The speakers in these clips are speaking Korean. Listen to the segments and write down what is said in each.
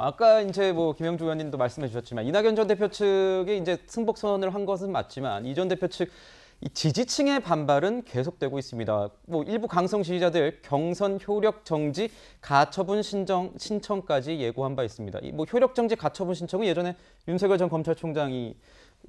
아까 이제 뭐 김영주 의원님도 말씀해 주셨지만 이낙연 전 대표 측이 이제 승복 선언을 한 것은 맞지만 이 전 대표 측 지지층의 반발은 계속되고 있습니다. 뭐 일부 강성 지지자들 경선 효력 정지 가처분 신청 신청까지 예고한 바 있습니다. 이뭐 효력 정지 가처분 신청은 예전에 윤석열 전 검찰총장이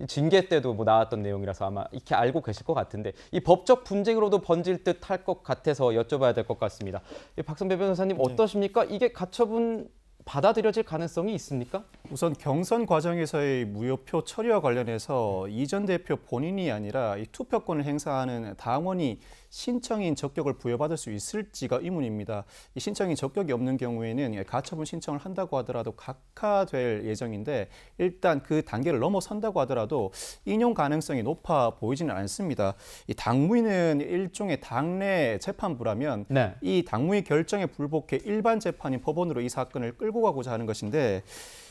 징계 때도 뭐 나왔던 내용이라서 아마 이렇게 알고 계실 것 같은데 이 법적 분쟁으로도 번질 듯할것 같아서 여쭤봐야 될 것 같습니다. 박성배 변호사님 네. 어떠십니까? 이게 가처분 받아들여질 가능성이 있습니까? 우선 경선 과정에서의 무효표 처리와 관련해서 이전 대표 본인이 아니라 이 투표권을 행사하는 당원이 신청인 적격을 부여받을 수 있을지가 의문입니다. 이 신청인 적격이 없는 경우에는 가처분 신청을 한다고 하더라도 각하될 예정인데 일단 그 단계를 넘어선다고 하더라도 인용 가능성이 높아 보이지는 않습니다. 이당무인은 일종의 당내 재판부라면 네. 이당무의 결정에 불복해 일반 재판인 법원으로 이 사건을 끌고 끌고 가고자 하는 것인데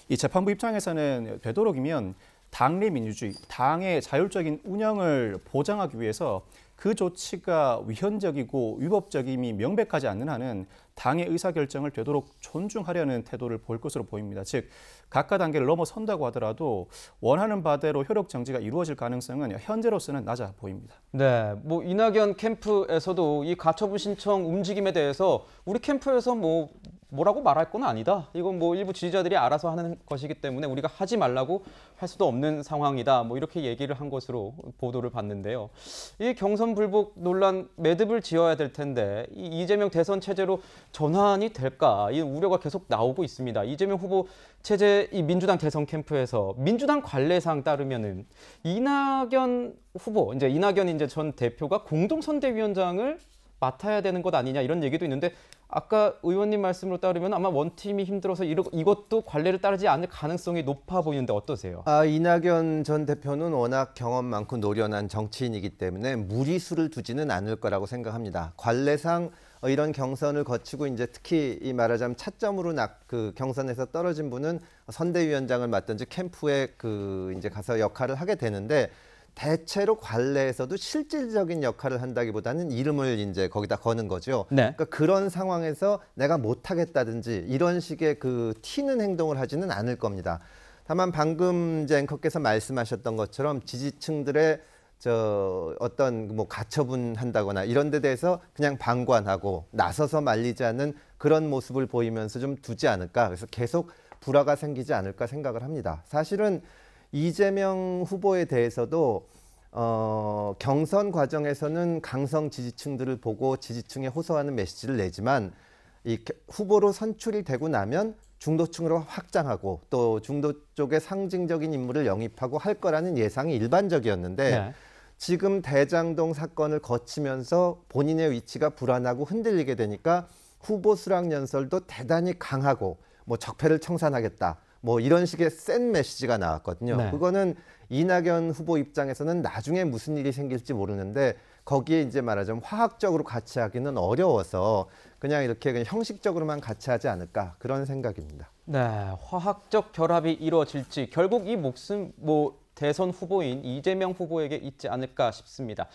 이 재판부 입장에서는 되도록이면 당내 민주주의, 당의 자율적인 운영을 보장하기 위해서 그 조치가 위헌적이고 위법적임이 명백하지 않는 한은 당의 의사결정을 되도록 존중하려는 태도를 볼 것으로 보입니다. 즉, 각각 단계를 넘어선다고 하더라도 원하는 바대로 효력 정지가 이루어질 가능성은 현재로서는 낮아 보입니다. 네, 뭐 이낙연 캠프에서도 이 가처분 신청 움직임에 대해서 우리 캠프에서 뭐 뭐라고 말할 건 아니다. 이건 뭐 일부 지지자들이 알아서 하는 것이기 때문에 우리가 하지 말라고 할 수도 없는 상황이다. 뭐 이렇게 얘기를 한 것으로 보도를 봤는데요. 이 경선 불복 논란 매듭을 지어야 될 텐데 이 이재명 대선 체제로 전환이 될까? 이 우려가 계속 나오고 있습니다. 이재명 후보 체제 이 민주당 대선 캠프에서 민주당 관례상 따르면은 이낙연 후보 이제 이낙연 이제 전 대표가 공동 선대위원장을 맡아야 되는 것 아니냐 이런 얘기도 있는데 아까 의원님 말씀으로 따르면 아마 원팀이 힘들어서 이러, 이것도 관례를 따르지 않을 가능성이 높아 보이는데 어떠세요? 아, 이낙연 전 대표는 워낙 경험 많고 노련한 정치인이기 때문에 무리수를 두지는 않을 거라고 생각합니다. 관례상 이런 경선을 거치고 이제 특히 이 말하자면 차점으로 낙, 그 경선에서 떨어진 분은 선대위원장을 맡든지 캠프에 그 이제 가서 역할을 하게 되는데 대체로 관례에서도 실질적인 역할을 한다기보다는 이름을 이제 거기다 거는 거죠. 네. 그러니까 그런 상황에서 내가 못하겠다든지 이런 식의 그 튀는 행동을 하지는 않을 겁니다. 다만 방금 이제 앵커께서 말씀하셨던 것처럼 지지층들의 저 어떤 뭐 가처분 한다거나 이런 데 대해서 그냥 방관하고 나서서 말리지 않는 그런 모습을 보이면서 좀 두지 않을까 그래서 계속 불화가 생기지 않을까 생각을 합니다. 사실은 이재명 후보에 대해서도 어, 경선 과정에서는 강성 지지층들을 보고 지지층에 호소하는 메시지를 내지만 이 후보로 선출이 되고 나면 중도층으로 확장하고 또 중도 쪽에 상징적인 인물을 영입하고 할 거라는 예상이 일반적이었는데 네. 지금 대장동 사건을 거치면서 본인의 위치가 불안하고 흔들리게 되니까 후보 수락 연설도 대단히 강하고 뭐 적폐를 청산하겠다 뭐 이런 식의 센 메시지가 나왔거든요. 네. 그거는 이낙연 후보 입장에서는 나중에 무슨 일이 생길지 모르는데 거기에 이제 말하자면 화학적으로 같이 하기는 어려워서 그냥 이렇게 그냥 형식적으로만 같이 하지 않을까 그런 생각입니다. 네, 화학적 결합이 이루어질지 결국 이 목숨 뭐 대선 후보인 이재명 후보에게 있지 않을까 싶습니다.